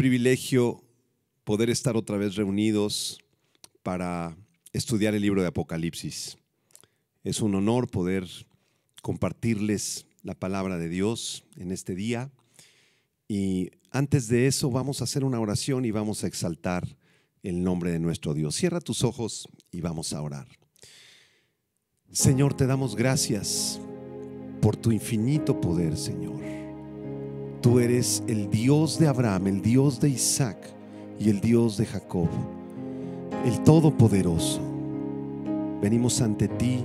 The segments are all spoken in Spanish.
privilegio poder estar otra vez reunidos para estudiar el libro de Apocalipsis. Es un honor poder compartirles la palabra de Dios en este día. Y antes de eso vamos a hacer una oración y vamos a exaltar el nombre de nuestro Dios. Cierra tus ojos y vamos a orar. Señor, te damos gracias por tu infinito poder, Señor. Tú eres el Dios de Abraham, el Dios de Isaac y el Dios de Jacob, el Todopoderoso. Venimos ante ti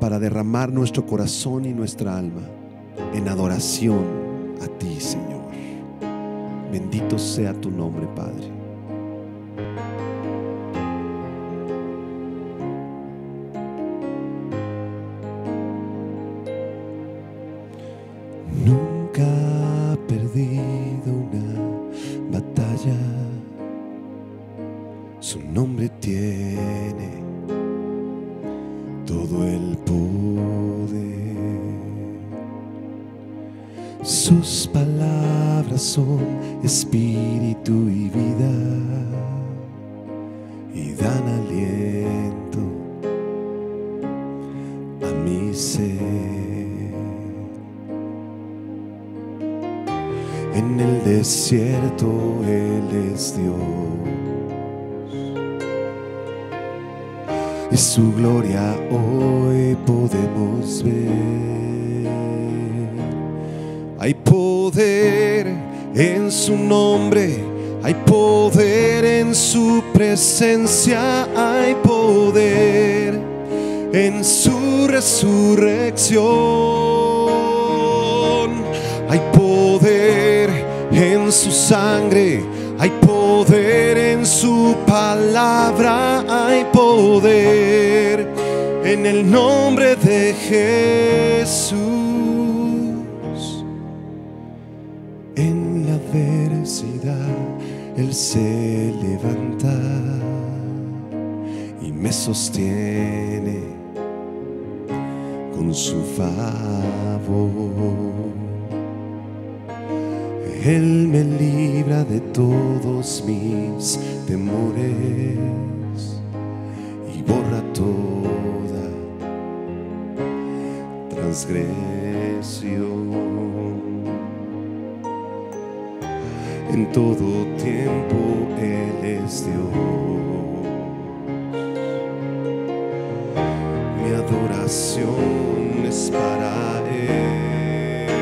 para derramar nuestro corazón y nuestra alma en adoración a ti, Señor. Bendito sea tu nombre, Padre. En el desierto Él es Dios. Y su gloria hoy podemos ver. Hay poder en su nombre. Hay poder en su presencia, hay poder en su resurrección. Hay poder en su sangre, hay poder en su palabra, hay poder en el nombre de Jesús. En la adversidad Él se levanta y me sostiene su favor. Él me libra de todos mis temores y borra toda transgresión. En todo tiempo Él es Dios para Él.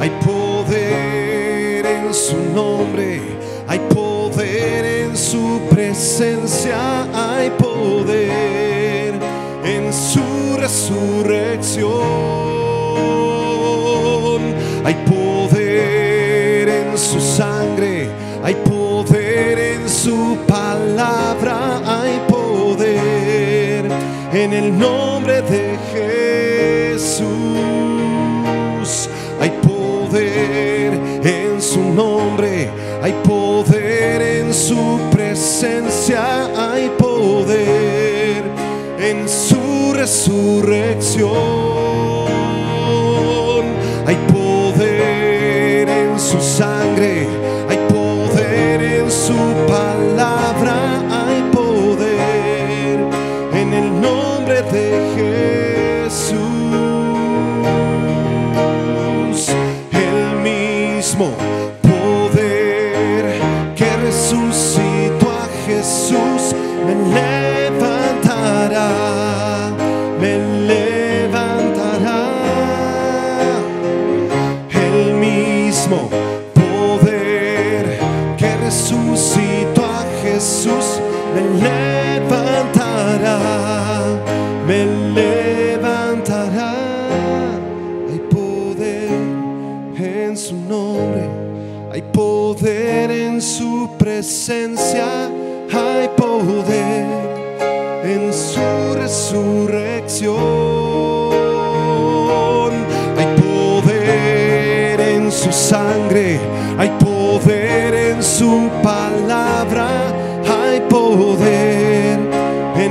Hay poder en su nombre, hay poder en su presencia, hay poder en su resurrección. Hay poder en su sangre, hay poder en su palabra, hay poder en el nombre resurrección.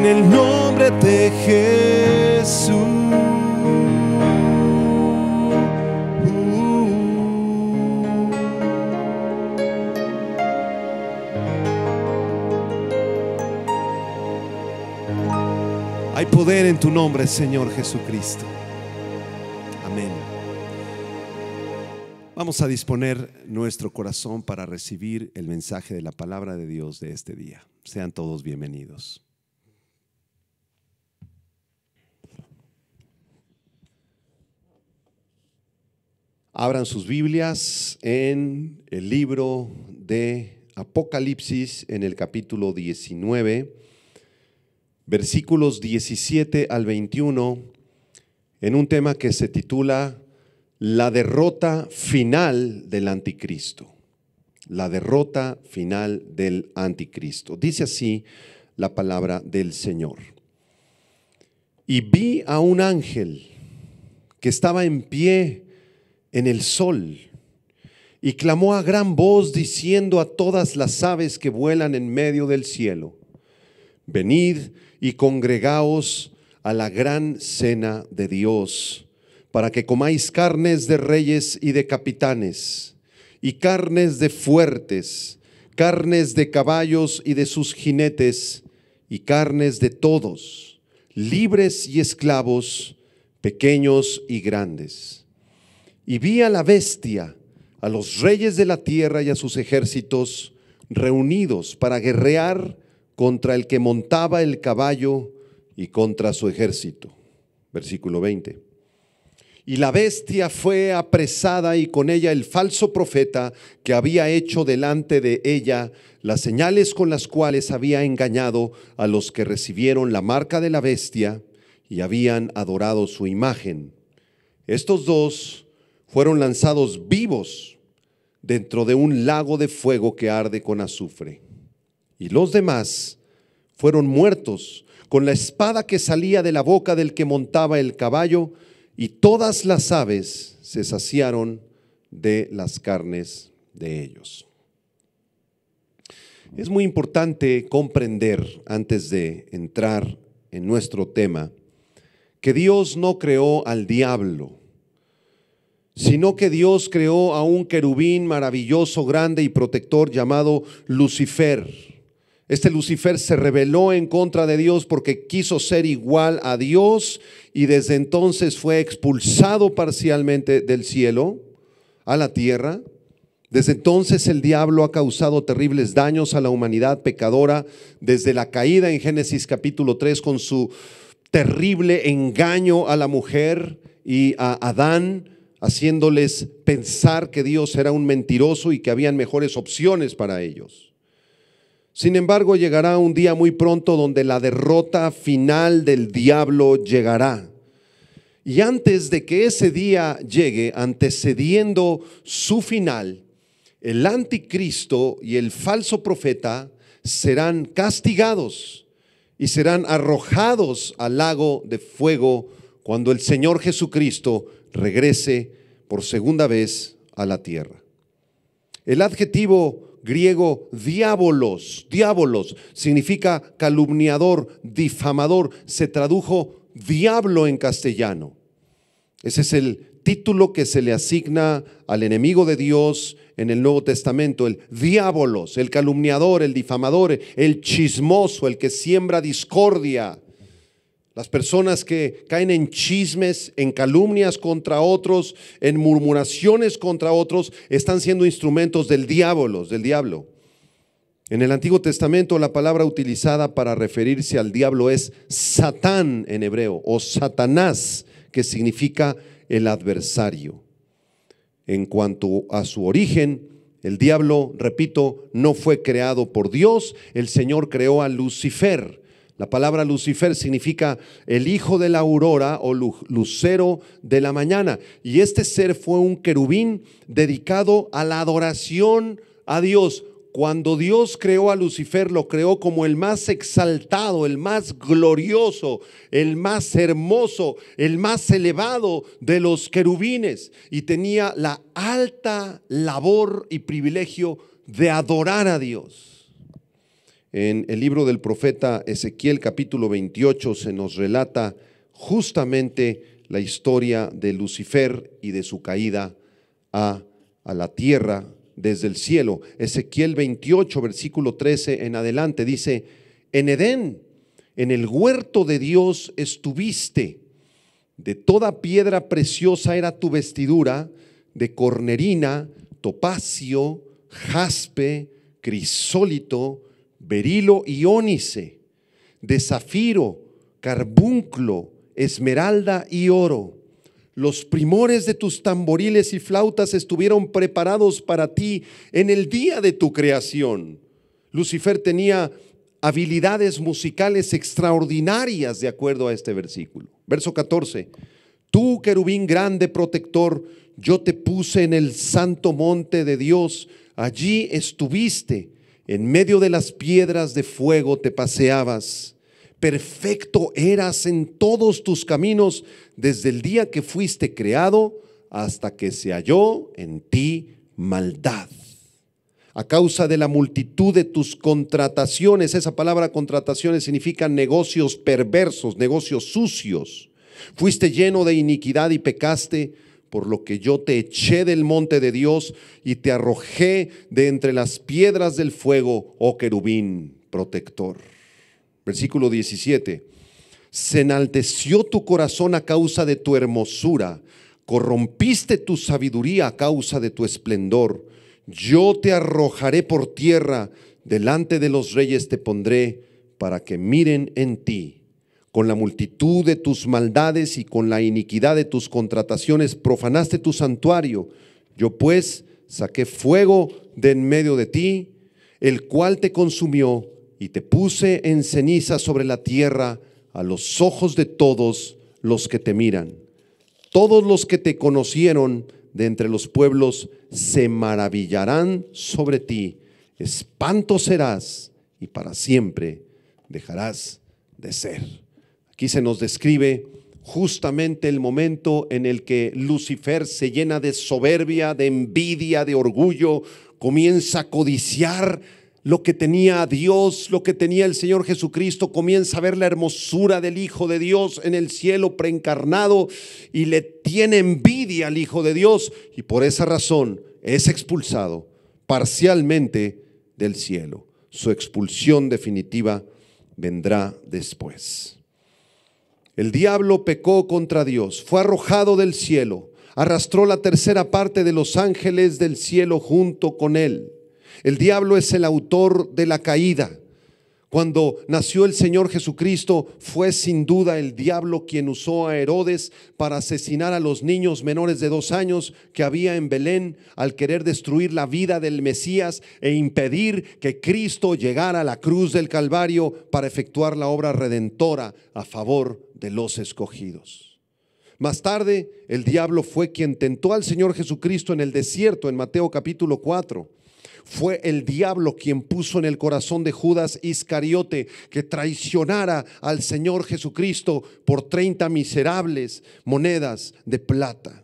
en el nombre de Jesús. Hay poder en tu nombre, Señor Jesucristo. Amén. Vamos a disponer nuestro corazón para recibir el mensaje de la palabra de Dios de este día. Sean todos bienvenidos. Abran sus Biblias en el libro de Apocalipsis en el capítulo 19, versículos 17 al 21, en un tema que se titula La derrota final del anticristo. La derrota final del anticristo. Dice así la palabra del Señor. Y vi a un ángel que estaba en pie en el sol. Y clamó a gran voz diciendo a todas las aves que vuelan en medio del cielo, venid y congregaos a la gran cena de Dios, para que comáis carnes de reyes y de capitanes, y carnes de fuertes, carnes de caballos y de sus jinetes, y carnes de todos, libres y esclavos, pequeños y grandes y vi a la bestia, a los reyes de la tierra y a sus ejércitos reunidos para guerrear contra el que montaba el caballo y contra su ejército. Versículo 20. Y la bestia fue apresada y con ella el falso profeta que había hecho delante de ella las señales con las cuales había engañado a los que recibieron la marca de la bestia y habían adorado su imagen. Estos dos fueron lanzados vivos dentro de un lago de fuego que arde con azufre. Y los demás fueron muertos con la espada que salía de la boca del que montaba el caballo, y todas las aves se saciaron de las carnes de ellos. Es muy importante comprender antes de entrar en nuestro tema que Dios no creó al diablo sino que Dios creó a un querubín maravilloso, grande y protector llamado Lucifer. Este Lucifer se rebeló en contra de Dios porque quiso ser igual a Dios y desde entonces fue expulsado parcialmente del cielo a la tierra. Desde entonces el diablo ha causado terribles daños a la humanidad pecadora desde la caída en Génesis capítulo 3 con su terrible engaño a la mujer y a Adán haciéndoles pensar que Dios era un mentiroso y que habían mejores opciones para ellos. Sin embargo, llegará un día muy pronto donde la derrota final del diablo llegará. Y antes de que ese día llegue, antecediendo su final, el anticristo y el falso profeta serán castigados y serán arrojados al lago de fuego cuando el Señor Jesucristo regrese por segunda vez a la tierra. El adjetivo griego diábolos, diábolos, significa calumniador, difamador, se tradujo diablo en castellano. Ese es el título que se le asigna al enemigo de Dios en el Nuevo Testamento, el diábolos, el calumniador, el difamador, el chismoso, el que siembra discordia, las personas que caen en chismes, en calumnias contra otros, en murmuraciones contra otros, están siendo instrumentos del diablo, del diablo. En el Antiguo Testamento la palabra utilizada para referirse al diablo es Satán en hebreo o Satanás, que significa el adversario. En cuanto a su origen, el diablo, repito, no fue creado por Dios, el Señor creó a Lucifer la palabra Lucifer significa el hijo de la aurora o lucero de la mañana. Y este ser fue un querubín dedicado a la adoración a Dios. Cuando Dios creó a Lucifer, lo creó como el más exaltado, el más glorioso, el más hermoso, el más elevado de los querubines. Y tenía la alta labor y privilegio de adorar a Dios. En el libro del profeta Ezequiel capítulo 28 se nos relata justamente la historia de Lucifer y de su caída a, la tierra desde el cielo. Ezequiel 28 versículo 13 en adelante dice, en Edén, en el huerto de Dios estuviste, de toda piedra preciosa era tu vestidura, de cornerina, topacio, jaspe, crisólito, berilo y ónice, de zafiro, carbunclo, esmeralda y oro. Los primores de tus tamboriles y flautas estuvieron preparados para ti en el día de tu creación. Lucifer tenía habilidades musicales extraordinarias de acuerdo a este versículo. Verso 14. Tú, querubín grande protector, yo te puse en el santo monte de Dios, allí estuviste en medio de las piedras de fuego te paseabas. Perfecto eras en todos tus caminos desde el día que fuiste creado hasta que se halló en ti maldad. A causa de la multitud de tus contrataciones, esa palabra contrataciones significa negocios perversos, negocios sucios. Fuiste lleno de iniquidad y pecaste por lo que yo te eché del monte de Dios y te arrojé de entre las piedras del fuego, oh querubín protector. Versículo 17. Se enalteció tu corazón a causa de tu hermosura, corrompiste tu sabiduría a causa de tu esplendor. Yo te arrojaré por tierra, delante de los reyes te pondré, para que miren en ti con la multitud de tus maldades y con la iniquidad de tus contrataciones profanaste tu santuario. Yo pues saqué fuego de en medio de ti, el cual te consumió y te puse en ceniza sobre la tierra a los ojos de todos los que te miran. Todos los que te conocieron de entre los pueblos se maravillarán sobre ti. Espanto serás y para siempre dejarás de ser. Aquí se nos describe justamente el momento en el que Lucifer se llena de soberbia, de envidia, de orgullo, comienza a codiciar lo que tenía Dios, lo que tenía el Señor Jesucristo, comienza a ver la hermosura del Hijo de Dios en el cielo preencarnado y le tiene envidia al Hijo de Dios y por esa razón es expulsado parcialmente del cielo. Su expulsión definitiva vendrá después. El diablo pecó contra Dios, fue arrojado del cielo, arrastró la tercera parte de los ángeles del cielo junto con él. El diablo es el autor de la caída. Cuando nació el Señor Jesucristo fue sin duda el diablo quien usó a Herodes para asesinar a los niños menores de dos años que había en Belén al querer destruir la vida del Mesías e impedir que Cristo llegara a la cruz del Calvario para efectuar la obra redentora a favor de los escogidos. Más tarde, el diablo fue quien tentó al Señor Jesucristo en el desierto, en Mateo capítulo 4. Fue el diablo quien puso en el corazón de Judas Iscariote que traicionara al Señor Jesucristo por 30 miserables monedas de plata.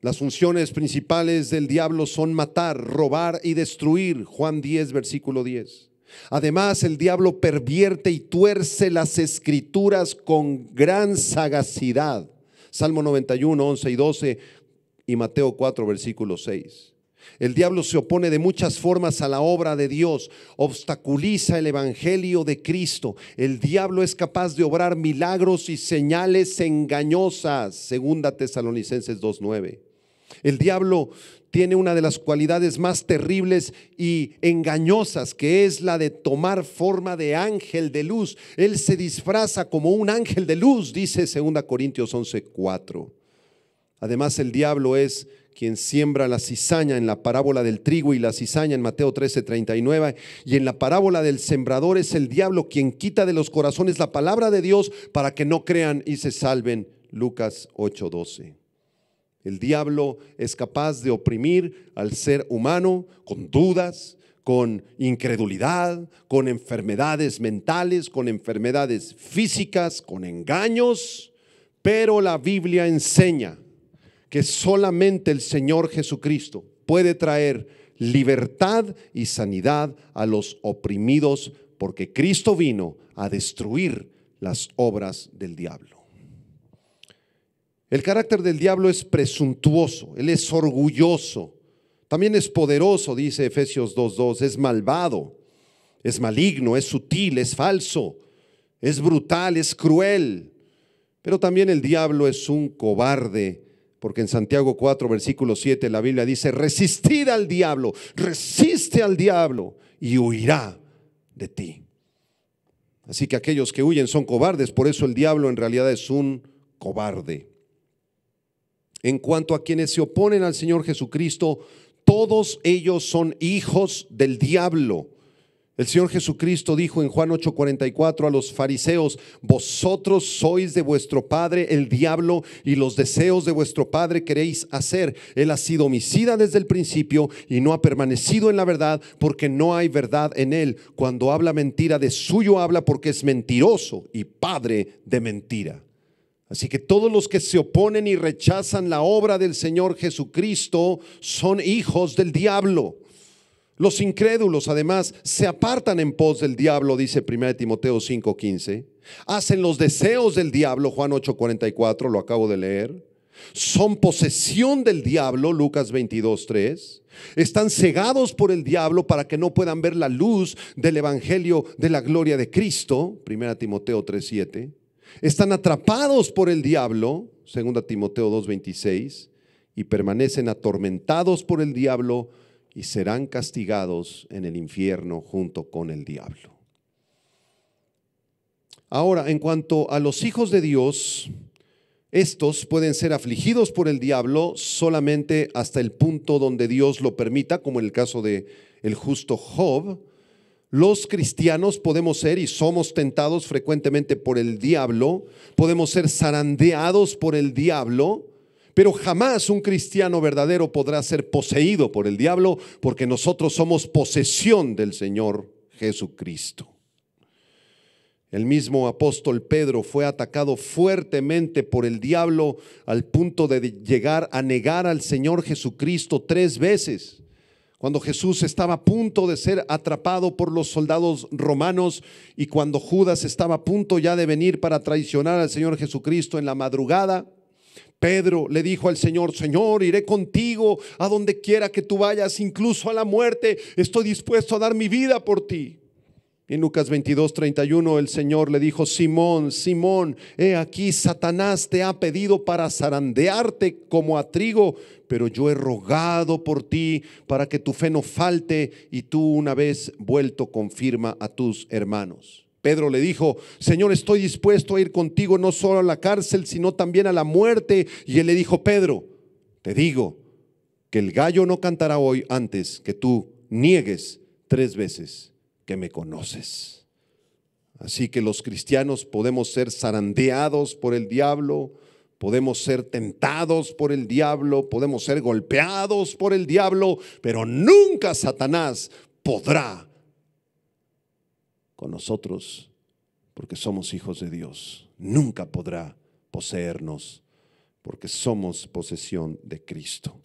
Las funciones principales del diablo son matar, robar y destruir. Juan 10, versículo 10. Además, el diablo pervierte y tuerce las escrituras con gran sagacidad. Salmo 91, 11 y 12 y Mateo 4, versículo 6. El diablo se opone de muchas formas a la obra de Dios, obstaculiza el Evangelio de Cristo. El diablo es capaz de obrar milagros y señales engañosas, segunda Tesalonicenses 2.9. El diablo tiene una de las cualidades más terribles y engañosas, que es la de tomar forma de ángel de luz. Él se disfraza como un ángel de luz, dice 2 Corintios 11.4. Además, el diablo es quien siembra la cizaña en la parábola del trigo y la cizaña en Mateo 13, 39. Y en la parábola del sembrador es el diablo quien quita de los corazones la palabra de Dios para que no crean y se salven. Lucas 8, 12. El diablo es capaz de oprimir al ser humano con dudas, con incredulidad, con enfermedades mentales, con enfermedades físicas, con engaños, pero la Biblia enseña que solamente el Señor Jesucristo puede traer libertad y sanidad a los oprimidos, porque Cristo vino a destruir las obras del diablo. El carácter del diablo es presuntuoso, él es orgulloso, también es poderoso, dice Efesios 2.2, es malvado, es maligno, es sutil, es falso, es brutal, es cruel, pero también el diablo es un cobarde porque en Santiago 4, versículo 7, la Biblia dice, resistid al diablo, resiste al diablo y huirá de ti. Así que aquellos que huyen son cobardes, por eso el diablo en realidad es un cobarde. En cuanto a quienes se oponen al Señor Jesucristo, todos ellos son hijos del diablo. El Señor Jesucristo dijo en Juan 8:44 a los fariseos, vosotros sois de vuestro padre el diablo y los deseos de vuestro padre queréis hacer. Él ha sido homicida desde el principio y no ha permanecido en la verdad porque no hay verdad en él. Cuando habla mentira, de suyo habla porque es mentiroso y padre de mentira. Así que todos los que se oponen y rechazan la obra del Señor Jesucristo son hijos del diablo. Los incrédulos además se apartan en pos del diablo, dice 1 Timoteo 5:15. Hacen los deseos del diablo, Juan 8:44, lo acabo de leer. Son posesión del diablo, Lucas 22:3. Están cegados por el diablo para que no puedan ver la luz del evangelio de la gloria de Cristo, 1 Timoteo 3:7. Están atrapados por el diablo, 2 Timoteo 2:26, y permanecen atormentados por el diablo y serán castigados en el infierno junto con el diablo. Ahora, en cuanto a los hijos de Dios, estos pueden ser afligidos por el diablo solamente hasta el punto donde Dios lo permita, como en el caso de el justo Job. Los cristianos podemos ser y somos tentados frecuentemente por el diablo, podemos ser zarandeados por el diablo, pero jamás un cristiano verdadero podrá ser poseído por el diablo porque nosotros somos posesión del Señor Jesucristo. El mismo apóstol Pedro fue atacado fuertemente por el diablo al punto de llegar a negar al Señor Jesucristo tres veces. Cuando Jesús estaba a punto de ser atrapado por los soldados romanos y cuando Judas estaba a punto ya de venir para traicionar al Señor Jesucristo en la madrugada, Pedro le dijo al Señor, Señor, iré contigo a donde quiera que tú vayas, incluso a la muerte, estoy dispuesto a dar mi vida por ti. En Lucas 22, 31, el Señor le dijo, Simón, Simón, he aquí, Satanás te ha pedido para zarandearte como a trigo, pero yo he rogado por ti para que tu fe no falte y tú una vez vuelto confirma a tus hermanos. Pedro le dijo, Señor, estoy dispuesto a ir contigo no solo a la cárcel, sino también a la muerte. Y él le dijo, Pedro, te digo que el gallo no cantará hoy antes que tú niegues tres veces que me conoces. Así que los cristianos podemos ser zarandeados por el diablo, podemos ser tentados por el diablo, podemos ser golpeados por el diablo, pero nunca Satanás podrá nosotros porque somos hijos de Dios. Nunca podrá poseernos porque somos posesión de Cristo.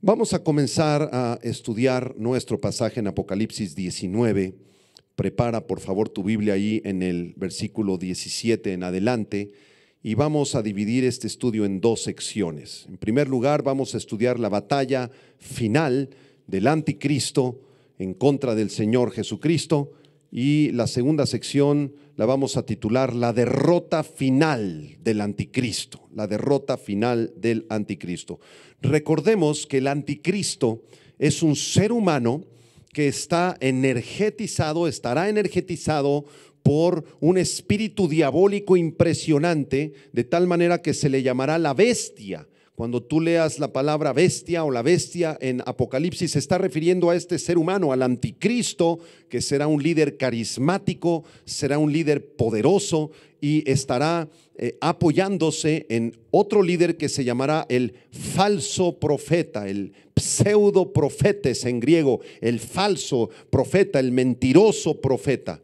Vamos a comenzar a estudiar nuestro pasaje en Apocalipsis 19. Prepara por favor tu Biblia ahí en el versículo 17 en adelante y vamos a dividir este estudio en dos secciones. En primer lugar, vamos a estudiar la batalla final del anticristo en contra del Señor Jesucristo y la segunda sección la vamos a titular La derrota final del anticristo, la derrota final del anticristo. Recordemos que el anticristo es un ser humano que está energetizado, estará energetizado por un espíritu diabólico impresionante, de tal manera que se le llamará la bestia cuando tú leas la palabra bestia o la bestia en Apocalipsis, se está refiriendo a este ser humano, al anticristo, que será un líder carismático, será un líder poderoso y estará eh, apoyándose en otro líder que se llamará el falso profeta, el pseudo profetes en griego, el falso profeta, el mentiroso profeta.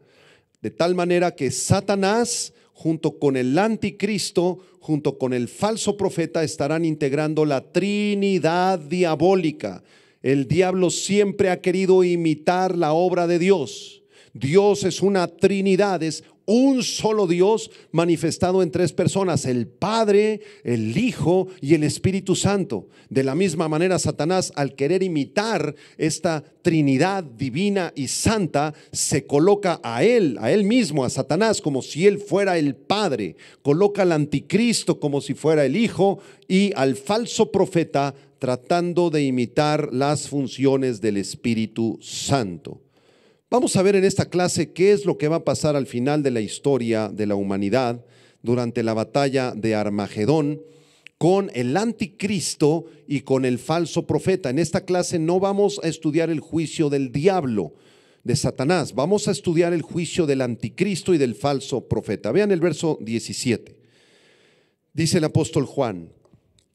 De tal manera que Satanás junto con el anticristo, junto con el falso profeta, estarán integrando la Trinidad diabólica. El diablo siempre ha querido imitar la obra de Dios. Dios es una Trinidad, es un solo Dios manifestado en tres personas, el Padre, el Hijo y el Espíritu Santo. De la misma manera, Satanás, al querer imitar esta Trinidad divina y santa, se coloca a él, a él mismo, a Satanás, como si él fuera el Padre, coloca al anticristo como si fuera el Hijo y al falso profeta tratando de imitar las funciones del Espíritu Santo. Vamos a ver en esta clase qué es lo que va a pasar al final de la historia de la humanidad durante la batalla de Armagedón con el anticristo y con el falso profeta. En esta clase no vamos a estudiar el juicio del diablo, de Satanás, vamos a estudiar el juicio del anticristo y del falso profeta. Vean el verso 17. Dice el apóstol Juan,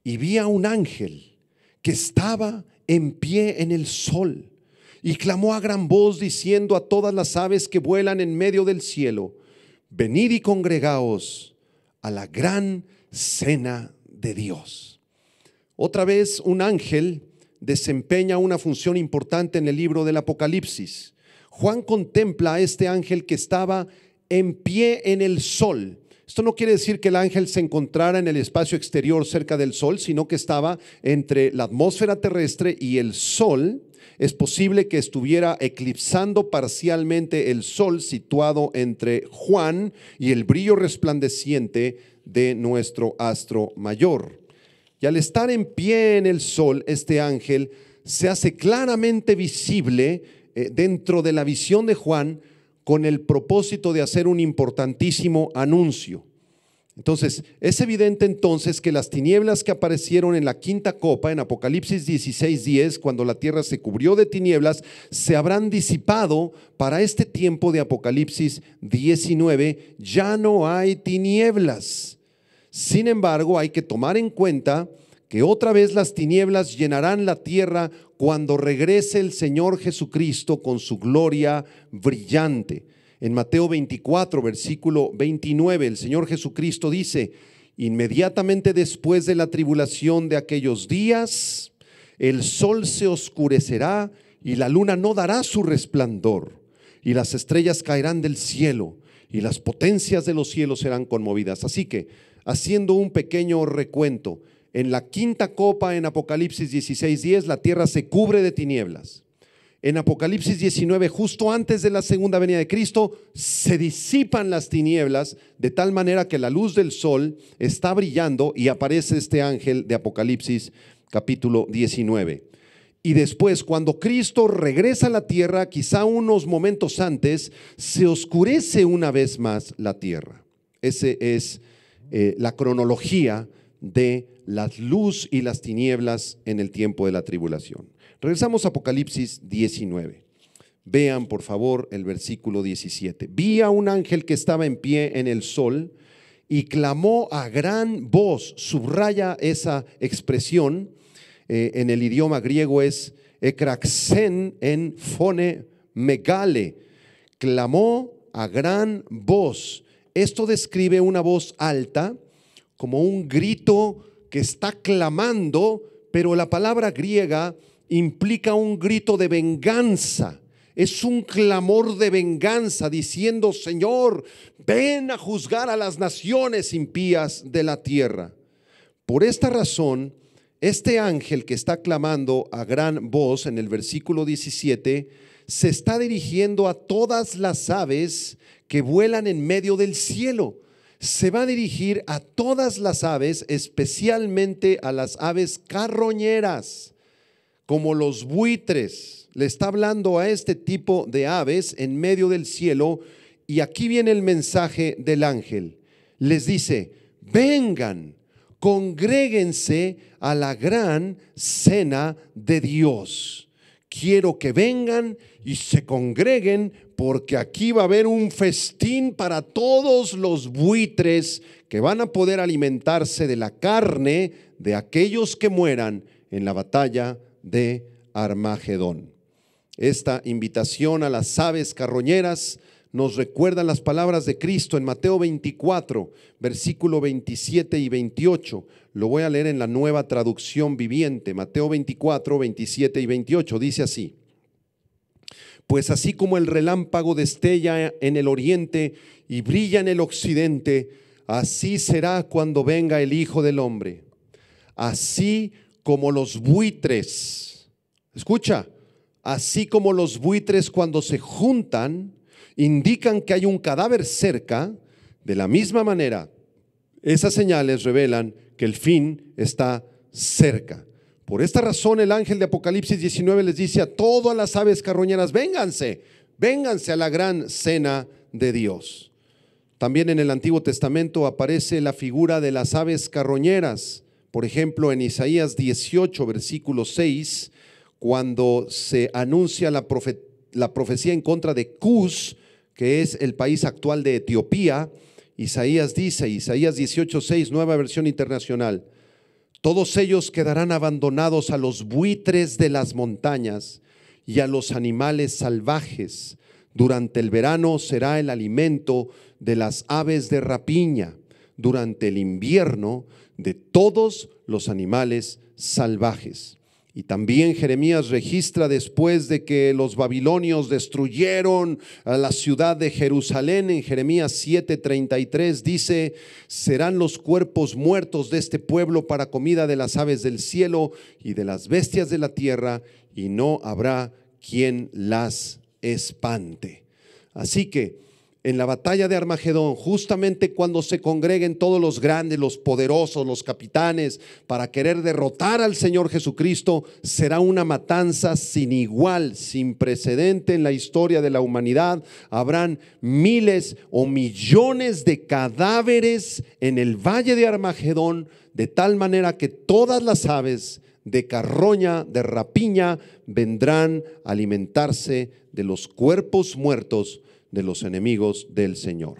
y vi a un ángel que estaba en pie en el sol y clamó a gran voz diciendo a todas las aves que vuelan en medio del cielo, venid y congregaos a la gran cena de Dios. Otra vez un ángel desempeña una función importante en el libro del Apocalipsis. Juan contempla a este ángel que estaba en pie en el sol. Esto no quiere decir que el ángel se encontrara en el espacio exterior cerca del sol, sino que estaba entre la atmósfera terrestre y el sol es posible que estuviera eclipsando parcialmente el sol situado entre Juan y el brillo resplandeciente de nuestro astro mayor. Y al estar en pie en el sol, este ángel se hace claramente visible eh, dentro de la visión de Juan con el propósito de hacer un importantísimo anuncio. Entonces, es evidente entonces que las tinieblas que aparecieron en la quinta copa, en Apocalipsis 16:10 cuando la tierra se cubrió de tinieblas, se habrán disipado para este tiempo de Apocalipsis 19. Ya no hay tinieblas. Sin embargo, hay que tomar en cuenta que otra vez las tinieblas llenarán la tierra cuando regrese el Señor Jesucristo con su gloria brillante. En Mateo 24, versículo 29, el Señor Jesucristo dice, inmediatamente después de la tribulación de aquellos días, el sol se oscurecerá y la luna no dará su resplandor, y las estrellas caerán del cielo, y las potencias de los cielos serán conmovidas. Así que, haciendo un pequeño recuento, en la quinta copa en Apocalipsis 16:10, la tierra se cubre de tinieblas en Apocalipsis 19, justo antes de la segunda venida de Cristo, se disipan las tinieblas de tal manera que la luz del sol está brillando y aparece este ángel de Apocalipsis capítulo 19. Y después, cuando Cristo regresa a la tierra, quizá unos momentos antes, se oscurece una vez más la tierra. Esa es eh, la cronología de las luz y las tinieblas en el tiempo de la tribulación. Regresamos a Apocalipsis 19. Vean, por favor, el versículo 17. Vi a un ángel que estaba en pie en el sol y clamó a gran voz, subraya esa expresión, eh, en el idioma griego es ekraxen en fone megale, clamó a gran voz. Esto describe una voz alta como un grito que está clamando, pero la palabra griega implica un grito de venganza. Es un clamor de venganza diciendo, Señor, ven a juzgar a las naciones impías de la tierra. Por esta razón, este ángel que está clamando a gran voz en el versículo 17, se está dirigiendo a todas las aves que vuelan en medio del cielo. Se va a dirigir a todas las aves, especialmente a las aves carroñeras como los buitres. Le está hablando a este tipo de aves en medio del cielo y aquí viene el mensaje del ángel. Les dice, vengan, congréguense a la gran cena de Dios. Quiero que vengan y se congreguen porque aquí va a haber un festín para todos los buitres que van a poder alimentarse de la carne de aquellos que mueran en la batalla de Armagedón. Esta invitación a las aves carroñeras nos recuerdan las palabras de Cristo en Mateo 24, versículo 27 y 28. Lo voy a leer en la nueva traducción viviente, Mateo 24, 27 y 28. Dice así, pues así como el relámpago destella en el oriente y brilla en el occidente, así será cuando venga el Hijo del Hombre. Así como los buitres. Escucha, así como los buitres cuando se juntan indican que hay un cadáver cerca, de la misma manera, esas señales revelan que el fin está cerca. Por esta razón el ángel de Apocalipsis 19 les dice a todas las aves carroñeras, vénganse, vénganse a la gran cena de Dios. También en el Antiguo Testamento aparece la figura de las aves carroñeras por ejemplo, en Isaías 18, versículo 6, cuando se anuncia la, profecía en contra de Cus, que es el país actual de Etiopía, Isaías dice, Isaías 18, 6, nueva versión internacional, todos ellos quedarán abandonados a los buitres de las montañas y a los animales salvajes. Durante el verano será el alimento de las aves de rapiña. Durante el invierno de todos los animales salvajes. Y también Jeremías registra después de que los babilonios destruyeron a la ciudad de Jerusalén, en Jeremías 7:33 dice, serán los cuerpos muertos de este pueblo para comida de las aves del cielo y de las bestias de la tierra, y no habrá quien las espante. Así que en la batalla de Armagedón, justamente cuando se congreguen todos los grandes, los poderosos, los capitanes, para querer derrotar al Señor Jesucristo, será una matanza sin igual, sin precedente en la historia de la humanidad. Habrán miles o millones de cadáveres en el valle de Armagedón, de tal manera que todas las aves de carroña, de rapiña, vendrán a alimentarse de los cuerpos muertos de los enemigos del Señor.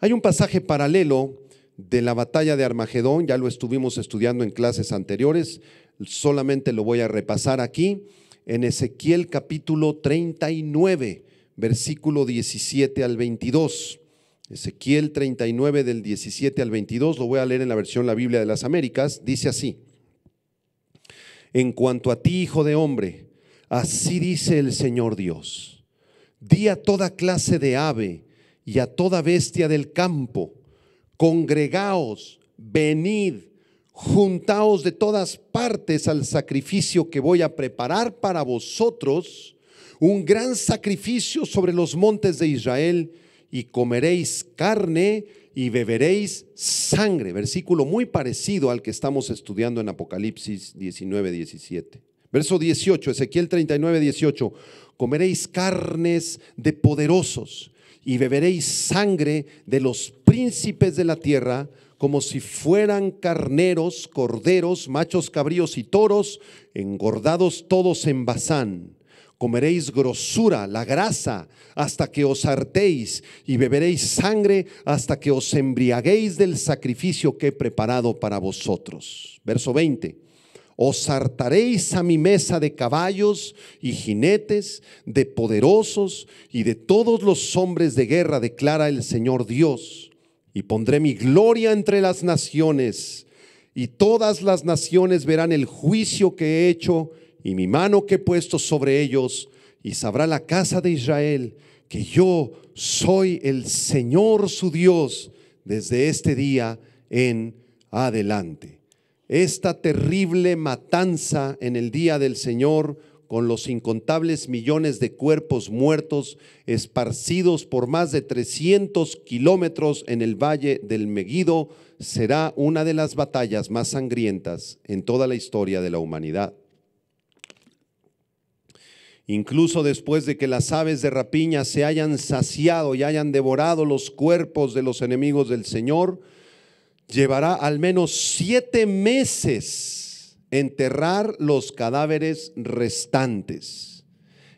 Hay un pasaje paralelo de la batalla de Armagedón, ya lo estuvimos estudiando en clases anteriores, solamente lo voy a repasar aquí, en Ezequiel capítulo 39, versículo 17 al 22. Ezequiel 39 del 17 al 22, lo voy a leer en la versión La Biblia de las Américas, dice así, en cuanto a ti, hijo de hombre, así dice el Señor Dios Di a toda clase de ave y a toda bestia del campo, congregaos, venid, juntaos de todas partes al sacrificio que voy a preparar para vosotros, un gran sacrificio sobre los montes de Israel, y comeréis carne y beberéis sangre. Versículo muy parecido al que estamos estudiando en Apocalipsis 19, 17. Verso 18, Ezequiel 39, 18 comeréis carnes de poderosos y beberéis sangre de los príncipes de la tierra, como si fueran carneros, corderos, machos cabríos y toros, engordados todos en bazán. Comeréis grosura, la grasa, hasta que os hartéis, y beberéis sangre hasta que os embriaguéis del sacrificio que he preparado para vosotros. Verso 20. Os hartaréis a mi mesa de caballos y jinetes, de poderosos y de todos los hombres de guerra, declara el Señor Dios. Y pondré mi gloria entre las naciones, y todas las naciones verán el juicio que he hecho y mi mano que he puesto sobre ellos, y sabrá la casa de Israel que yo soy el Señor su Dios desde este día en adelante esta terrible matanza en el día del Señor con los incontables millones de cuerpos muertos esparcidos por más de 300 kilómetros en el valle del Meguido, será una de las batallas más sangrientas en toda la historia de la humanidad. Incluso después de que las aves de rapiña se hayan saciado y hayan devorado los cuerpos de los enemigos del Señor, llevará al menos siete meses enterrar los cadáveres restantes.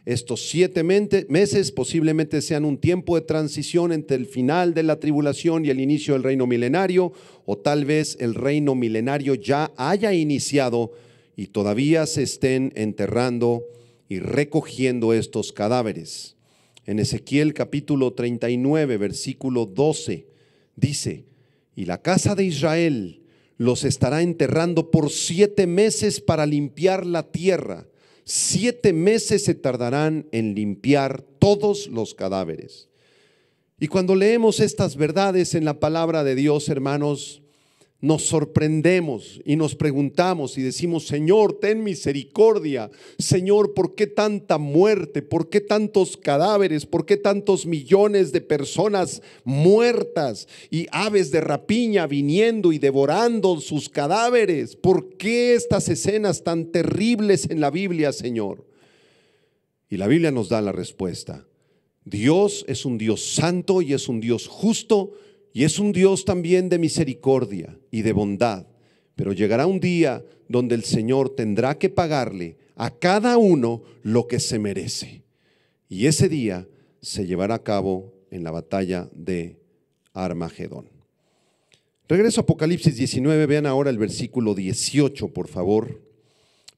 Estos siete meses posiblemente sean un tiempo de transición entre el final de la tribulación y el inicio del reino milenario, o tal vez el reino milenario ya haya iniciado y todavía se estén enterrando y recogiendo estos cadáveres. En Ezequiel capítulo 39, versículo 12, dice, y la casa de Israel los estará enterrando por siete meses para limpiar la tierra. Siete meses se tardarán en limpiar todos los cadáveres. Y cuando leemos estas verdades en la palabra de Dios, hermanos, nos sorprendemos y nos preguntamos y decimos, Señor, ten misericordia, Señor, ¿por qué tanta muerte? ¿Por qué tantos cadáveres? ¿Por qué tantos millones de personas muertas y aves de rapiña viniendo y devorando sus cadáveres? ¿Por qué estas escenas tan terribles en la Biblia, Señor? Y la Biblia nos da la respuesta. Dios es un Dios santo y es un Dios justo y es un Dios también de misericordia y de bondad. Pero llegará un día donde el Señor tendrá que pagarle a cada uno lo que se merece. Y ese día se llevará a cabo en la batalla de Armagedón. Regreso a Apocalipsis 19, vean ahora el versículo 18, por favor.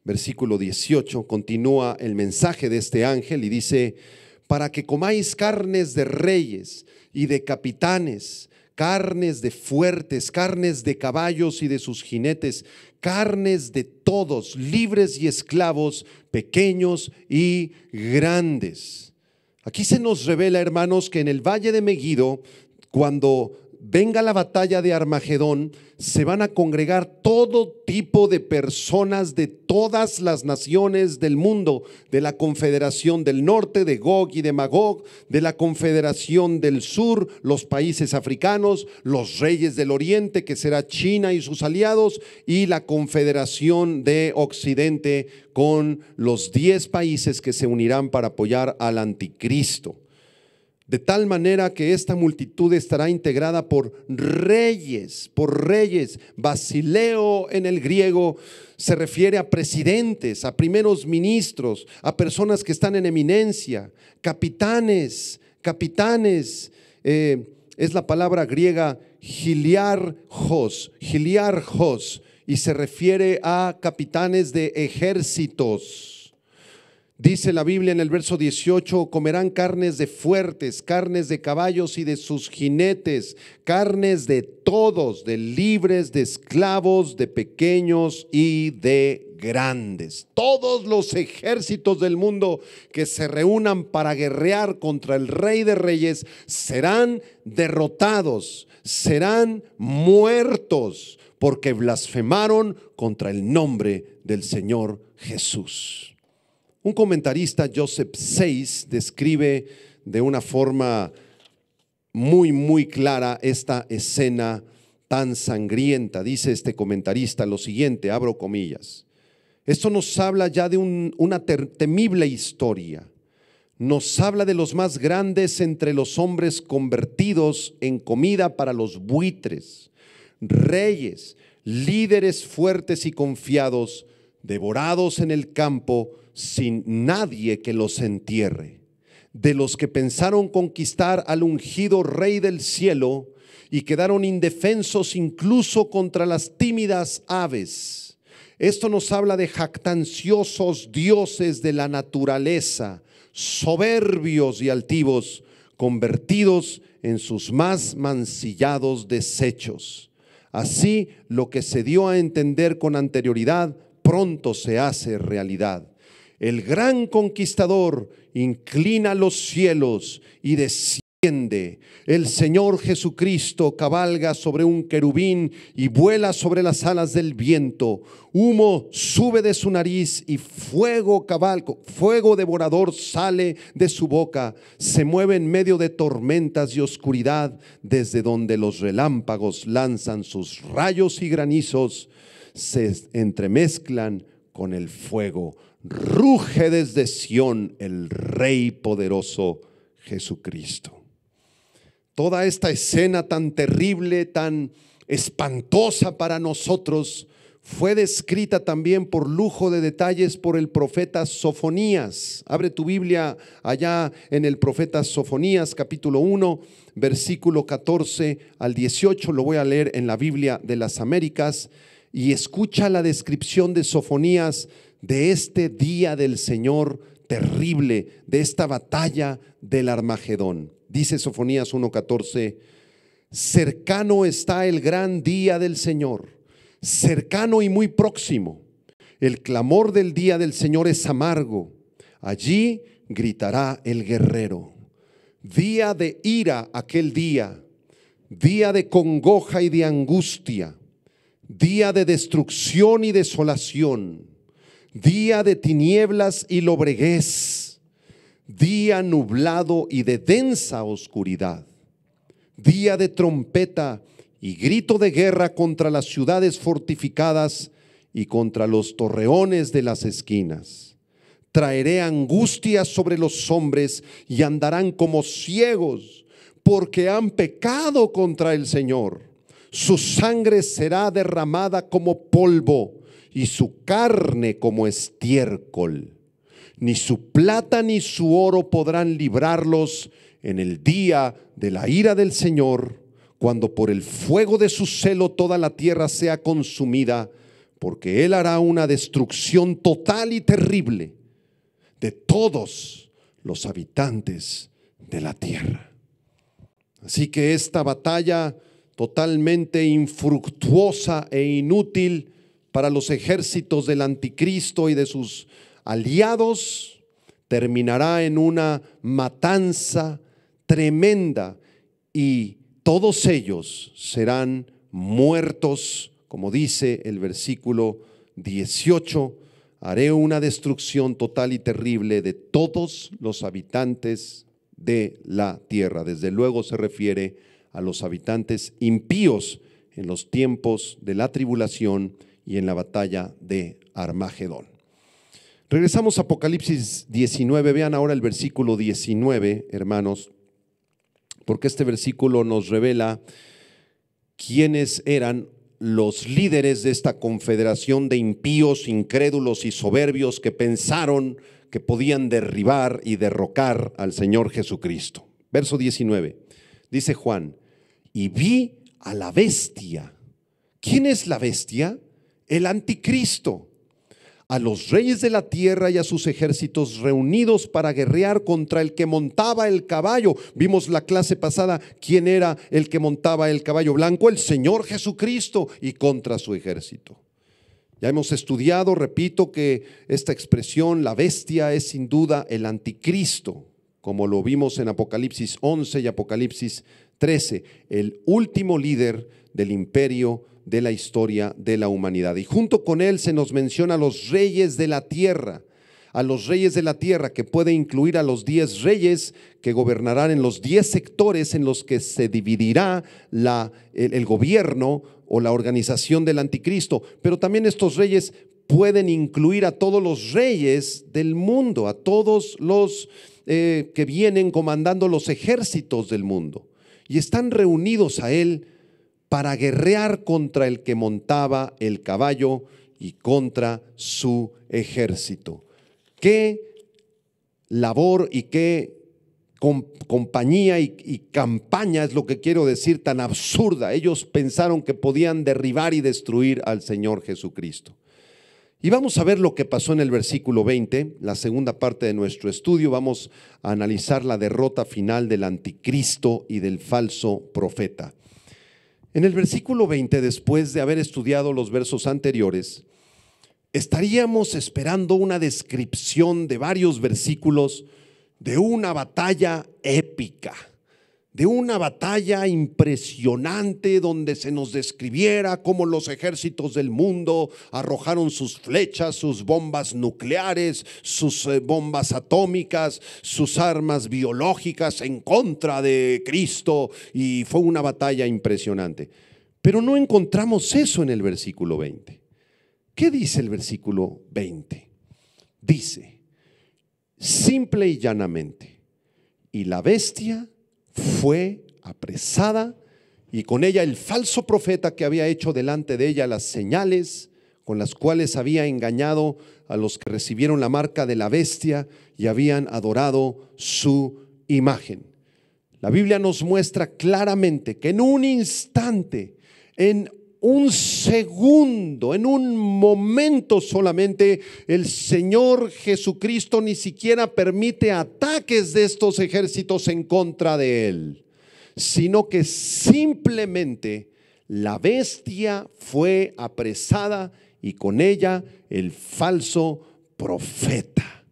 Versículo 18, continúa el mensaje de este ángel y dice, para que comáis carnes de reyes y de capitanes carnes de fuertes, carnes de caballos y de sus jinetes, carnes de todos, libres y esclavos, pequeños y grandes. Aquí se nos revela, hermanos, que en el valle de Megido, cuando venga la batalla de Armagedón, se van a congregar todo tipo de personas de todas las naciones del mundo, de la Confederación del Norte, de Gog y de Magog, de la Confederación del Sur, los países africanos, los reyes del Oriente, que será China y sus aliados, y la Confederación de Occidente con los 10 países que se unirán para apoyar al anticristo. De tal manera que esta multitud estará integrada por reyes, por reyes. Basileo en el griego se refiere a presidentes, a primeros ministros, a personas que están en eminencia, capitanes, capitanes. Eh, es la palabra griega giliarjos, giliarjos, y se refiere a capitanes de ejércitos Dice la Biblia en el verso 18, comerán carnes de fuertes, carnes de caballos y de sus jinetes, carnes de todos, de libres, de esclavos, de pequeños y de grandes. Todos los ejércitos del mundo que se reúnan para guerrear contra el rey de reyes serán derrotados, serán muertos, porque blasfemaron contra el nombre del Señor Jesús. Un comentarista, Joseph Seis, describe de una forma muy, muy clara esta escena tan sangrienta. Dice este comentarista lo siguiente, abro comillas. Esto nos habla ya de una temible historia. Nos habla de los más grandes entre los hombres convertidos en comida para los buitres, reyes, líderes fuertes y confiados, devorados en el campo, sin nadie que los entierre. De los que pensaron conquistar al ungido Rey del cielo y quedaron indefensos incluso contra las tímidas aves. Esto nos habla de jactanciosos dioses de la naturaleza, soberbios y altivos, convertidos en sus más mancillados desechos. Así, lo que se dio a entender con anterioridad pronto se hace realidad el gran conquistador, inclina los cielos y desciende. El Señor Jesucristo cabalga sobre un querubín y vuela sobre las alas del viento. Humo sube de su nariz y fuego cabalco, fuego devorador sale de su boca. Se mueve en medio de tormentas y oscuridad, desde donde los relámpagos lanzan sus rayos y granizos, se entremezclan con el fuego ruge desde Sión el Rey poderoso Jesucristo. Toda esta escena tan terrible, tan espantosa para nosotros, fue descrita también por lujo de detalles por el profeta Sofonías. Abre tu Biblia allá en el profeta Sofonías capítulo 1, versículo 14 al 18. Lo voy a leer en la Biblia de las Américas y escucha la descripción de Sofonías de este día del Señor terrible, de esta batalla del Armagedón. Dice Sofonías 1.14, cercano está el gran día del Señor, cercano y muy próximo. El clamor del día del Señor es amargo. Allí gritará el guerrero. Día de ira aquel día, día de congoja y de angustia, día de destrucción y desolación día de tinieblas y lobreguez, día nublado y de densa oscuridad, día de trompeta y grito de guerra contra las ciudades fortificadas y contra los torreones de las esquinas. Traeré angustia sobre los hombres y andarán como ciegos, porque han pecado contra el Señor. Su sangre será derramada como polvo y su carne como estiércol. Ni su plata ni su oro podrán librarlos en el día de la ira del Señor, cuando por el fuego de su celo toda la tierra sea consumida, porque Él hará una destrucción total y terrible de todos los habitantes de la tierra. Así que esta batalla totalmente infructuosa e inútil para los ejércitos del anticristo y de sus aliados, terminará en una matanza tremenda y todos ellos serán muertos, como dice el versículo 18, haré una destrucción total y terrible de todos los habitantes de la tierra. Desde luego se refiere a los habitantes impíos en los tiempos de la tribulación y en la batalla de Armagedón. Regresamos a Apocalipsis 19. Vean ahora el versículo 19, hermanos, porque este versículo nos revela quiénes eran los líderes de esta confederación de impíos, incrédulos y soberbios que pensaron que podían derribar y derrocar al Señor Jesucristo. Verso 19. Dice Juan, y vi a la bestia. ¿Quién es la bestia? el anticristo, a los reyes de la tierra y a sus ejércitos reunidos para guerrear contra el que montaba el caballo. Vimos la clase pasada quién era el que montaba el caballo blanco, el Señor Jesucristo y contra su ejército. Ya hemos estudiado, repito, que esta expresión, la bestia, es sin duda el anticristo, como lo vimos en Apocalipsis 11 y Apocalipsis 13, el último líder del imperio de la historia de la humanidad. Y junto con él se nos menciona a los reyes de la tierra, a los reyes de la tierra, que puede incluir a los diez reyes que gobernarán en los diez sectores en los que se dividirá la, el, gobierno o la organización del anticristo. Pero también estos reyes pueden incluir a todos los reyes del mundo, a todos los eh, que vienen comandando los ejércitos del mundo. Y están reunidos a él para guerrear contra el que montaba el caballo y contra su ejército. Qué labor y qué compañía y, campaña, es lo que quiero decir, tan absurda. Ellos pensaron que podían derribar y destruir al Señor Jesucristo. Y vamos a ver lo que pasó en el versículo 20, la segunda parte de nuestro estudio. Vamos a analizar la derrota final del anticristo y del falso profeta. En el versículo 20, después de haber estudiado los versos anteriores, estaríamos esperando una descripción de varios versículos de una batalla épica de una batalla impresionante donde se nos describiera cómo los ejércitos del mundo arrojaron sus flechas, sus bombas nucleares, sus eh, bombas atómicas, sus armas biológicas en contra de Cristo y fue una batalla impresionante. Pero no encontramos eso en el versículo 20. ¿Qué dice el versículo 20? Dice, simple y llanamente, y la bestia fue apresada y con ella el falso profeta que había hecho delante de ella las señales con las cuales había engañado a los que recibieron la marca de la bestia y habían adorado su imagen. La Biblia nos muestra claramente que en un instante, en un segundo, en un momento solamente, el Señor Jesucristo ni siquiera permite ataques de estos ejércitos en contra de Él, sino que simplemente la bestia fue apresada y con ella el falso profeta.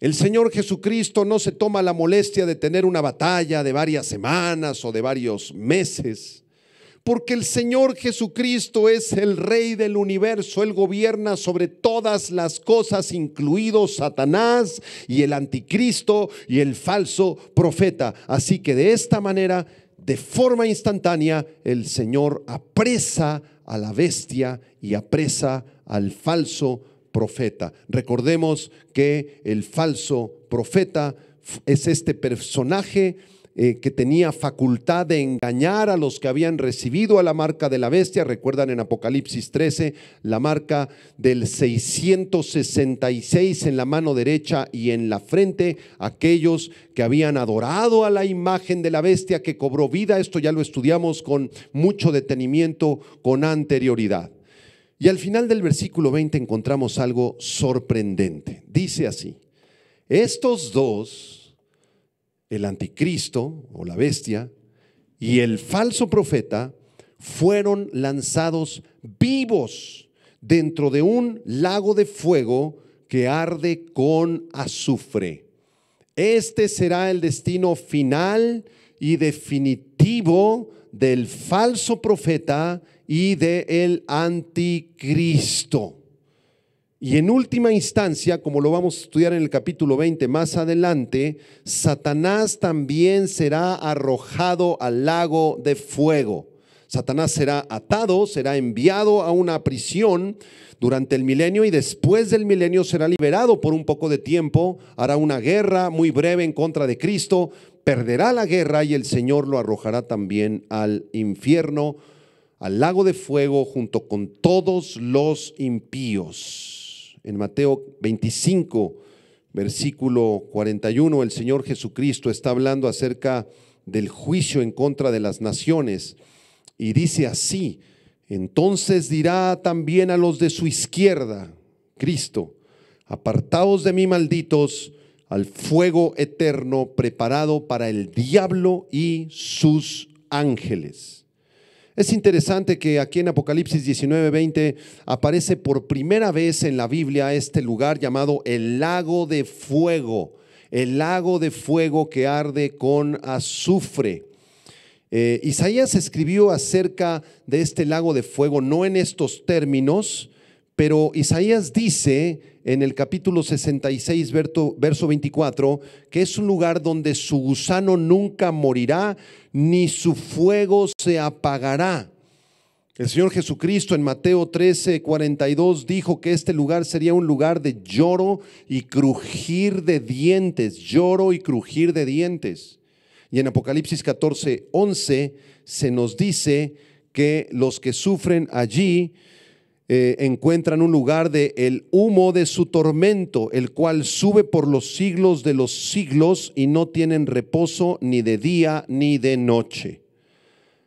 El Señor Jesucristo no se toma la molestia de tener una batalla de varias semanas o de varios meses porque el Señor Jesucristo es el Rey del universo. Él gobierna sobre todas las cosas, incluido Satanás y el anticristo y el falso profeta. Así que de esta manera, de forma instantánea, el Señor apresa a la bestia y apresa al falso profeta. Recordemos que el falso profeta es este personaje eh, que tenía facultad de engañar a los que habían recibido a la marca de la bestia. Recuerdan en Apocalipsis 13 la marca del 666 en la mano derecha y en la frente, aquellos que habían adorado a la imagen de la bestia que cobró vida. Esto ya lo estudiamos con mucho detenimiento, con anterioridad. Y al final del versículo 20 encontramos algo sorprendente. Dice así, estos dos el anticristo o la bestia y el falso profeta fueron lanzados vivos dentro de un lago de fuego que arde con azufre. Este será el destino final y definitivo del falso profeta y del el anticristo. Y en última instancia, como lo vamos a estudiar en el capítulo 20 más adelante, Satanás también será arrojado al lago de fuego. Satanás será atado, será enviado a una prisión durante el milenio y después del milenio será liberado por un poco de tiempo, hará una guerra muy breve en contra de Cristo, perderá la guerra y el Señor lo arrojará también al infierno, al lago de fuego, junto con todos los impíos. En Mateo 25, versículo 41, el Señor Jesucristo está hablando acerca del juicio en contra de las naciones y dice así, entonces dirá también a los de su izquierda, Cristo, apartaos de mí malditos al fuego eterno preparado para el diablo y sus ángeles. Es interesante que aquí en Apocalipsis 19:20 aparece por primera vez en la Biblia este lugar llamado el lago de fuego, el lago de fuego que arde con azufre. Eh, Isaías escribió acerca de este lago de fuego, no en estos términos, pero Isaías dice en el capítulo 66, verso 24, que es un lugar donde su gusano nunca morirá, ni su fuego se apagará. El Señor Jesucristo en Mateo 13, 42 dijo que este lugar sería un lugar de lloro y crujir de dientes, lloro y crujir de dientes. Y en Apocalipsis 14, 11 se nos dice que los que sufren allí eh, encuentran un lugar de el humo de su tormento, el cual sube por los siglos de los siglos y no tienen reposo ni de día ni de noche.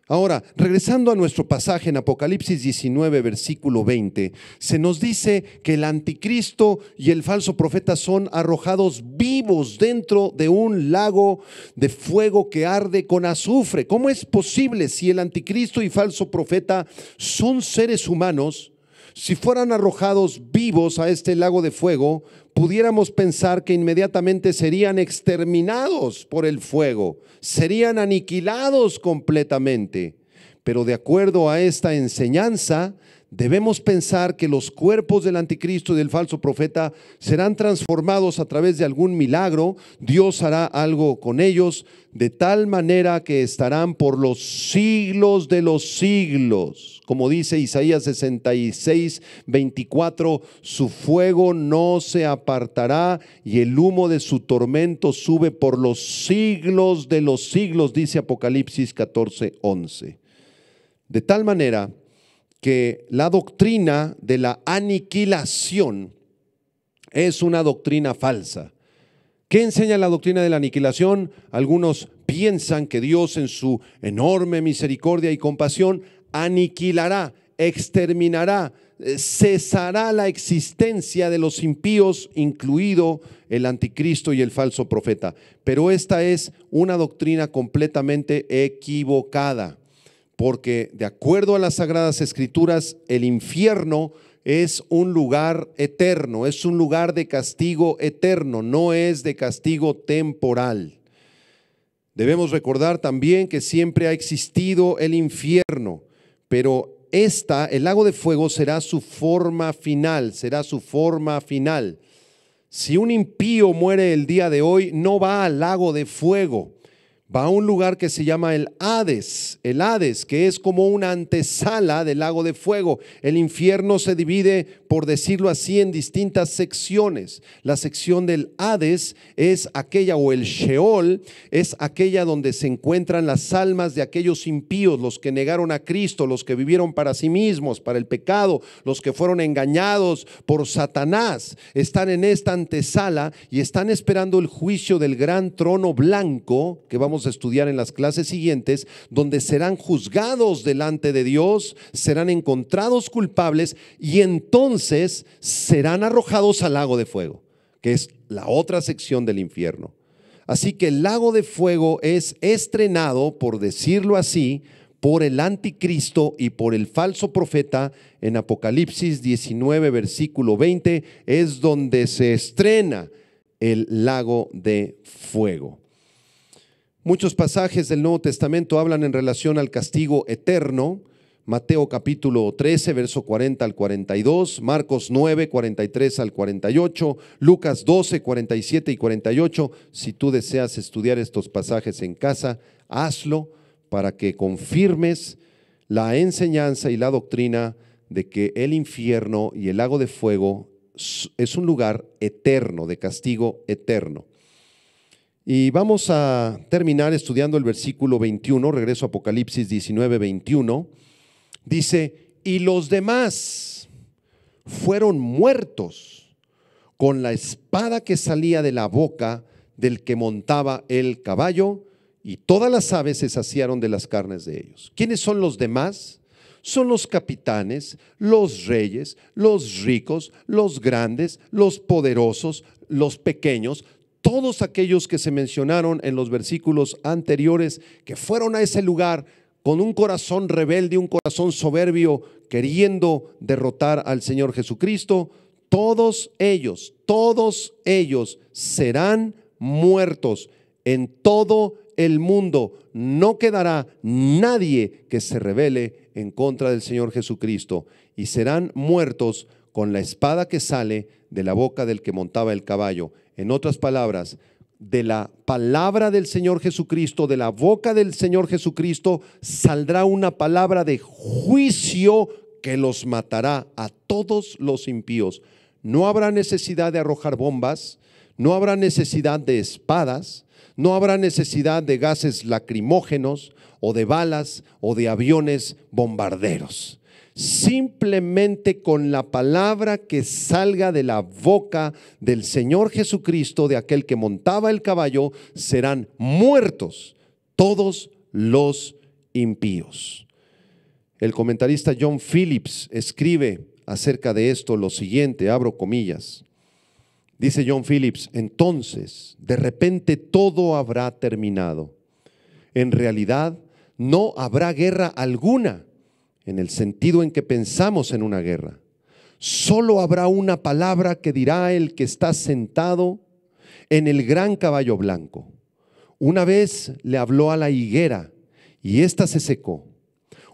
Ahora, regresando a nuestro pasaje en Apocalipsis 19, versículo 20, se nos dice que el anticristo y el falso profeta son arrojados vivos dentro de un lago de fuego que arde con azufre. ¿Cómo es posible si el anticristo y falso profeta son seres humanos? Si fueran arrojados vivos a este lago de fuego, pudiéramos pensar que inmediatamente serían exterminados por el fuego, serían aniquilados completamente. Pero de acuerdo a esta enseñanza, debemos pensar que los cuerpos del anticristo y del falso profeta serán transformados a través de algún milagro. Dios hará algo con ellos de tal manera que estarán por los siglos de los siglos. Como dice Isaías 66, 24, su fuego no se apartará y el humo de su tormento sube por los siglos de los siglos, dice Apocalipsis 14, 11. De tal manera que la doctrina de la aniquilación es una doctrina falsa. ¿Qué enseña la doctrina de la aniquilación? Algunos piensan que Dios en su enorme misericordia y compasión aniquilará, exterminará, eh, cesará la existencia de los impíos, incluido el anticristo y el falso profeta. Pero esta es una doctrina completamente equivocada porque de acuerdo a las sagradas escrituras, el infierno es un lugar eterno, es un lugar de castigo eterno, no es de castigo temporal. Debemos recordar también que siempre ha existido el infierno, pero esta, el lago de fuego, será su forma final, será su forma final. Si un impío muere el día de hoy, no va al lago de fuego, va a un lugar que se llama el Hades, el Hades, que es como una antesala del lago de fuego. El infierno se divide, por decirlo así, en distintas secciones. La sección del Hades es aquella, o el Sheol, es aquella donde se encuentran las almas de aquellos impíos, los que negaron a Cristo, los que vivieron para sí mismos, para el pecado, los que fueron engañados por Satanás. Están en esta antesala y están esperando el juicio del gran trono blanco que vamos estudiar en las clases siguientes, donde serán juzgados delante de Dios, serán encontrados culpables y entonces serán arrojados al lago de fuego, que es la otra sección del infierno. Así que el lago de fuego es estrenado, por decirlo así, por el anticristo y por el falso profeta en Apocalipsis 19, versículo 20, es donde se estrena el lago de fuego. Muchos pasajes del Nuevo Testamento hablan en relación al castigo eterno. Mateo capítulo 13, verso 40 al 42, Marcos 9, 43 al 48, Lucas 12, 47 y 48. Si tú deseas estudiar estos pasajes en casa, hazlo para que confirmes la enseñanza y la doctrina de que el infierno y el lago de fuego es un lugar eterno, de castigo eterno. Y vamos a terminar estudiando el versículo 21, regreso a Apocalipsis 19, 21. Dice, y los demás fueron muertos con la espada que salía de la boca del que montaba el caballo, y todas las aves se saciaron de las carnes de ellos. ¿Quiénes son los demás? Son los capitanes, los reyes, los ricos, los grandes, los poderosos, los pequeños, todos aquellos que se mencionaron en los versículos anteriores, que fueron a ese lugar con un corazón rebelde, un corazón soberbio, queriendo derrotar al Señor Jesucristo, todos ellos, todos ellos serán muertos en todo el mundo. No quedará nadie que se rebele en contra del Señor Jesucristo y serán muertos con la espada que sale de la boca del que montaba el caballo. En otras palabras, de la palabra del Señor Jesucristo, de la boca del Señor Jesucristo, saldrá una palabra de juicio que los matará a todos los impíos. No habrá necesidad de arrojar bombas, no habrá necesidad de espadas, no habrá necesidad de gases lacrimógenos o de balas o de aviones bombarderos simplemente con la palabra que salga de la boca del Señor Jesucristo, de aquel que montaba el caballo, serán muertos todos los impíos. El comentarista John Phillips escribe acerca de esto lo siguiente, abro comillas. Dice John Phillips, entonces, de repente todo habrá terminado. En realidad, no habrá guerra alguna en el sentido en que pensamos en una guerra. Solo habrá una palabra que dirá el que está sentado en el gran caballo blanco. Una vez le habló a la higuera y ésta se secó.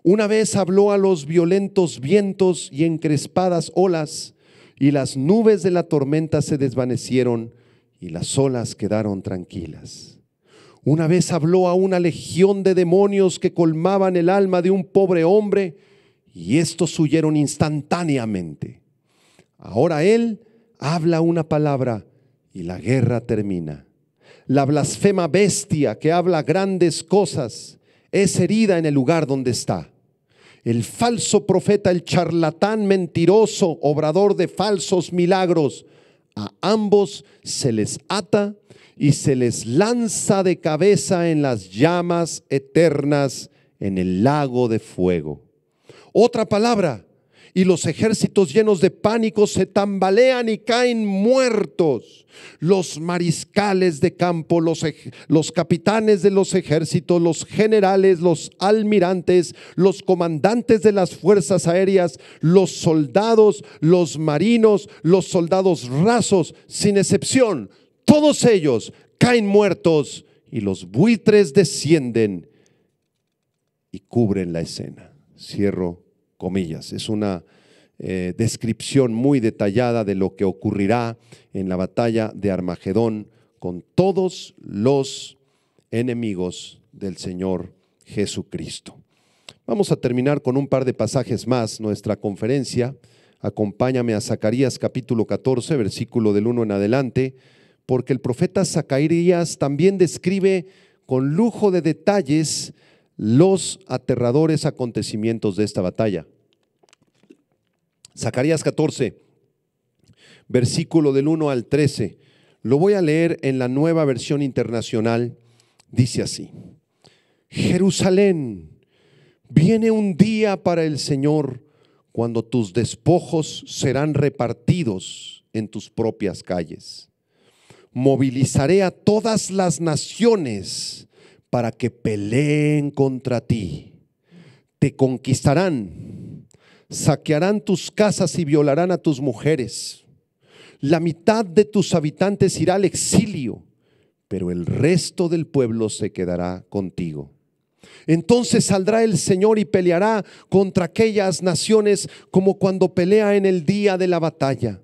Una vez habló a los violentos vientos y encrespadas olas y las nubes de la tormenta se desvanecieron y las olas quedaron tranquilas. Una vez habló a una legión de demonios que colmaban el alma de un pobre hombre y estos huyeron instantáneamente. Ahora él habla una palabra y la guerra termina. La blasfema bestia que habla grandes cosas es herida en el lugar donde está. El falso profeta, el charlatán mentiroso, obrador de falsos milagros, a ambos se les ata y se les lanza de cabeza en las llamas eternas en el lago de fuego. Otra palabra, y los ejércitos llenos de pánico se tambalean y caen muertos. Los mariscales de campo, los, capitanes de los ejércitos, los generales, los almirantes, los comandantes de las fuerzas aéreas, los soldados, los marinos, los soldados rasos, sin excepción, todos ellos caen muertos y los buitres descienden y cubren la escena. Cierro comillas. Es una eh, descripción muy detallada de lo que ocurrirá en la batalla de Armagedón con todos los enemigos del Señor Jesucristo. Vamos a terminar con un par de pasajes más nuestra conferencia. Acompáñame a Zacarías capítulo 14, versículo del 1 en adelante porque el profeta Zacarías también describe con lujo de detalles los aterradores acontecimientos de esta batalla. Zacarías 14, versículo del 1 al 13. Lo voy a leer en la nueva versión internacional. Dice así, Jerusalén, viene un día para el Señor cuando tus despojos serán repartidos en tus propias calles movilizaré a todas las naciones para que peleen contra ti. Te conquistarán, saquearán tus casas y violarán a tus mujeres. La mitad de tus habitantes irá al exilio, pero el resto del pueblo se quedará contigo. Entonces saldrá el Señor y peleará contra aquellas naciones como cuando pelea en el día de la batalla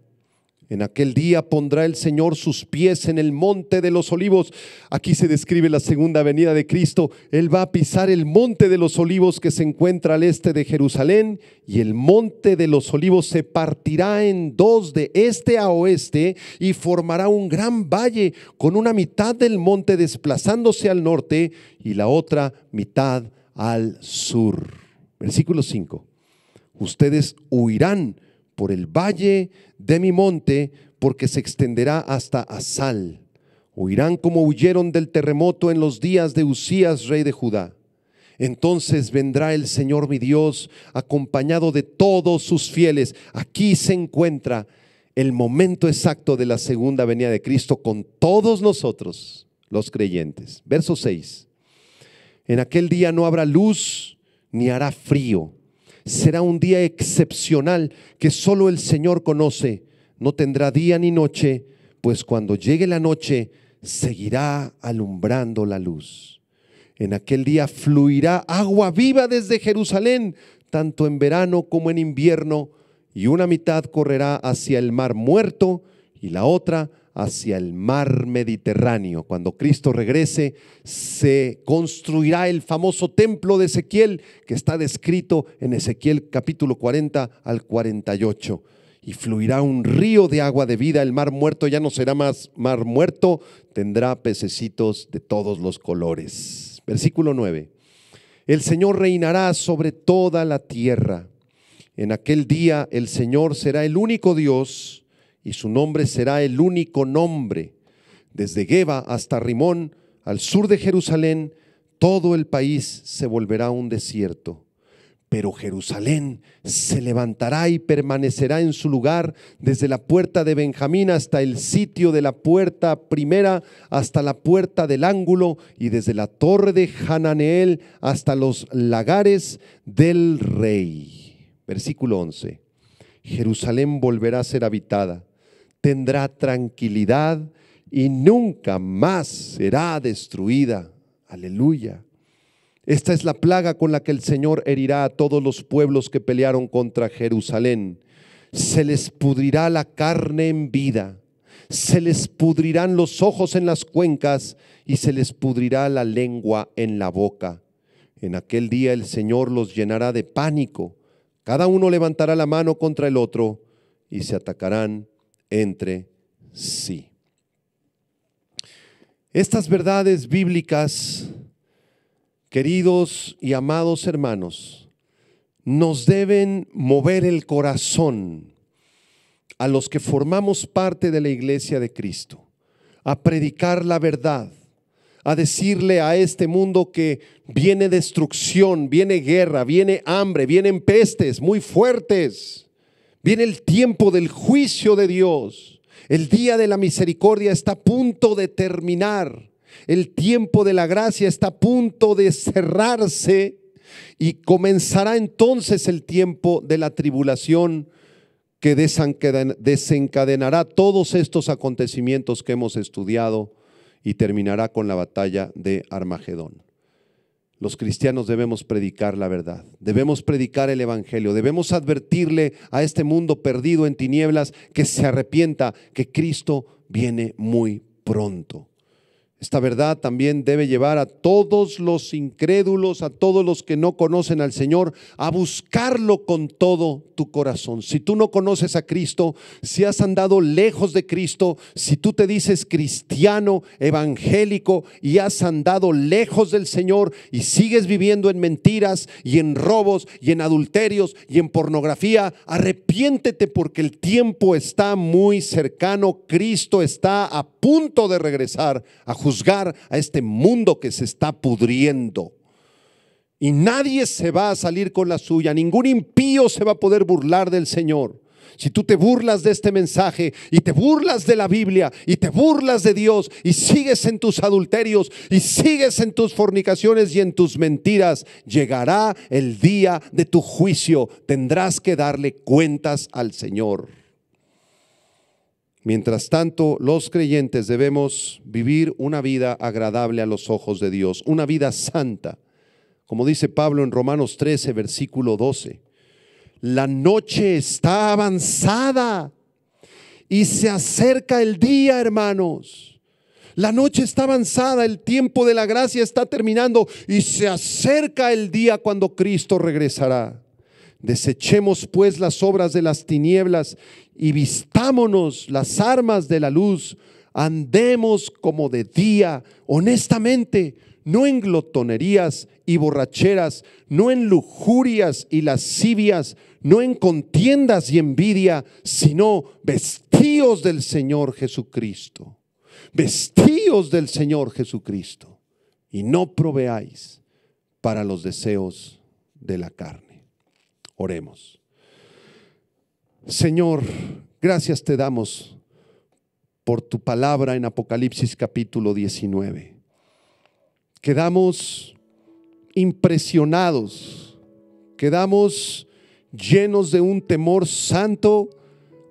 en aquel día pondrá el Señor sus pies en el monte de los olivos. Aquí se describe la segunda venida de Cristo. Él va a pisar el monte de los olivos que se encuentra al este de Jerusalén y el monte de los olivos se partirá en dos de este a oeste y formará un gran valle con una mitad del monte desplazándose al norte y la otra mitad al sur. Versículo 5. Ustedes huirán por el valle de mi monte, porque se extenderá hasta Asal. Huirán como huyeron del terremoto en los días de Usías, rey de Judá. Entonces vendrá el Señor mi Dios, acompañado de todos sus fieles. Aquí se encuentra el momento exacto de la segunda venida de Cristo con todos nosotros, los creyentes. Verso 6. En aquel día no habrá luz ni hará frío será un día excepcional que solo el Señor conoce. No tendrá día ni noche, pues cuando llegue la noche seguirá alumbrando la luz. En aquel día fluirá agua viva desde Jerusalén, tanto en verano como en invierno, y una mitad correrá hacia el mar muerto y la otra hacia el mar Mediterráneo. Cuando Cristo regrese, se construirá el famoso templo de Ezequiel que está descrito en Ezequiel capítulo 40 al 48. Y fluirá un río de agua de vida. El mar muerto ya no será más mar muerto, tendrá pececitos de todos los colores. Versículo 9. El Señor reinará sobre toda la tierra. En aquel día el Señor será el único Dios y su nombre será el único nombre. Desde Geba hasta Rimón, al sur de Jerusalén, todo el país se volverá un desierto. Pero Jerusalén se levantará y permanecerá en su lugar desde la puerta de Benjamín hasta el sitio de la puerta primera, hasta la puerta del ángulo y desde la torre de Hananeel hasta los lagares del rey. Versículo 11. Jerusalén volverá a ser habitada tendrá tranquilidad y nunca más será destruida. Aleluya. Esta es la plaga con la que el Señor herirá a todos los pueblos que pelearon contra Jerusalén. Se les pudrirá la carne en vida, se les pudrirán los ojos en las cuencas y se les pudrirá la lengua en la boca. En aquel día el Señor los llenará de pánico. Cada uno levantará la mano contra el otro y se atacarán entre sí. Estas verdades bíblicas, queridos y amados hermanos, nos deben mover el corazón a los que formamos parte de la iglesia de Cristo, a predicar la verdad, a decirle a este mundo que viene destrucción, viene guerra, viene hambre, vienen pestes muy fuertes Viene el tiempo del juicio de Dios. El día de la misericordia está a punto de terminar. El tiempo de la gracia está a punto de cerrarse y comenzará entonces el tiempo de la tribulación que desencadenará todos estos acontecimientos que hemos estudiado y terminará con la batalla de Armagedón los cristianos debemos predicar la verdad, debemos predicar el Evangelio, debemos advertirle a este mundo perdido en tinieblas que se arrepienta, que Cristo viene muy pronto. Esta verdad también debe llevar a todos los incrédulos, a todos los que no conocen al Señor, a buscarlo con todo tu corazón. Si tú no conoces a Cristo, si has andado lejos de Cristo, si tú te dices cristiano, evangélico y has andado lejos del Señor y sigues viviendo en mentiras y en robos y en adulterios y en pornografía, arrepiéntete porque el tiempo está muy cercano. Cristo está a punto de regresar a juzgar a este mundo que se está pudriendo. Y nadie se va a salir con la suya, ningún impío se va a poder burlar del Señor. Si tú te burlas de este mensaje y te burlas de la Biblia y te burlas de Dios y sigues en tus adulterios y sigues en tus fornicaciones y en tus mentiras, llegará el día de tu juicio. Tendrás que darle cuentas al Señor. Mientras tanto, los creyentes debemos vivir una vida agradable a los ojos de Dios, una vida santa. Como dice Pablo en Romanos 13, versículo 12, la noche está avanzada y se acerca el día, hermanos. La noche está avanzada, el tiempo de la gracia está terminando y se acerca el día cuando Cristo regresará. Desechemos pues las obras de las tinieblas y vistámonos las armas de la luz. Andemos como de día, honestamente, no en glotonerías y borracheras, no en lujurias y lascivias, no en contiendas y envidia, sino vestíos del Señor Jesucristo. Vestíos del Señor Jesucristo y no proveáis para los deseos de la carne. Oremos. Señor, gracias te damos por tu palabra en Apocalipsis capítulo 19. Quedamos impresionados, quedamos llenos de un temor santo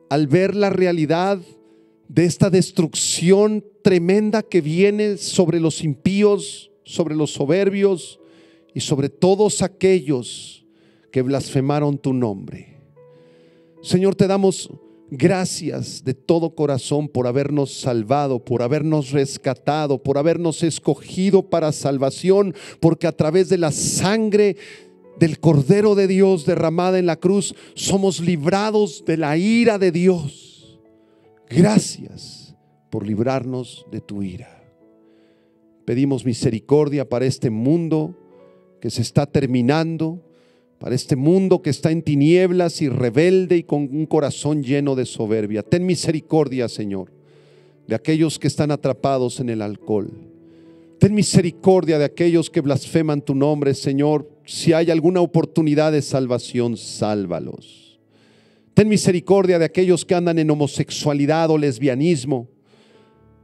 al ver la realidad de esta destrucción tremenda que viene sobre los impíos, sobre los soberbios y sobre todos aquellos que blasfemaron tu nombre. Señor, te damos gracias de todo corazón por habernos salvado, por habernos rescatado, por habernos escogido para salvación, porque a través de la sangre del Cordero de Dios derramada en la cruz, somos librados de la ira de Dios. Gracias por librarnos de tu ira. Pedimos misericordia para este mundo que se está terminando para este mundo que está en tinieblas y rebelde y con un corazón lleno de soberbia. Ten misericordia, Señor, de aquellos que están atrapados en el alcohol. Ten misericordia de aquellos que blasfeman tu nombre, Señor. Si hay alguna oportunidad de salvación, sálvalos. Ten misericordia de aquellos que andan en homosexualidad o lesbianismo.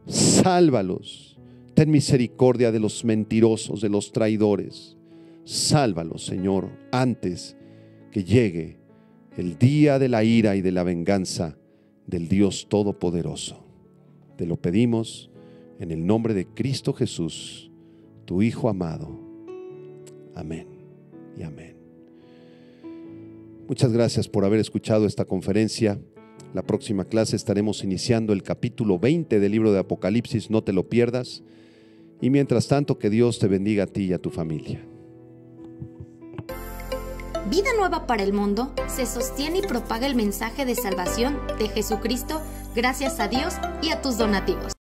Sálvalos. Ten misericordia de los mentirosos, de los traidores sálvalo Señor, antes que llegue el día de la ira y de la venganza del Dios Todopoderoso. Te lo pedimos en el nombre de Cristo Jesús, tu Hijo amado. Amén y amén. Muchas gracias por haber escuchado esta conferencia. La próxima clase estaremos iniciando el capítulo 20 del libro de Apocalipsis, no te lo pierdas. Y mientras tanto, que Dios te bendiga a ti y a tu familia. Vida Nueva para el Mundo se sostiene y propaga el mensaje de salvación de Jesucristo gracias a Dios y a tus donativos.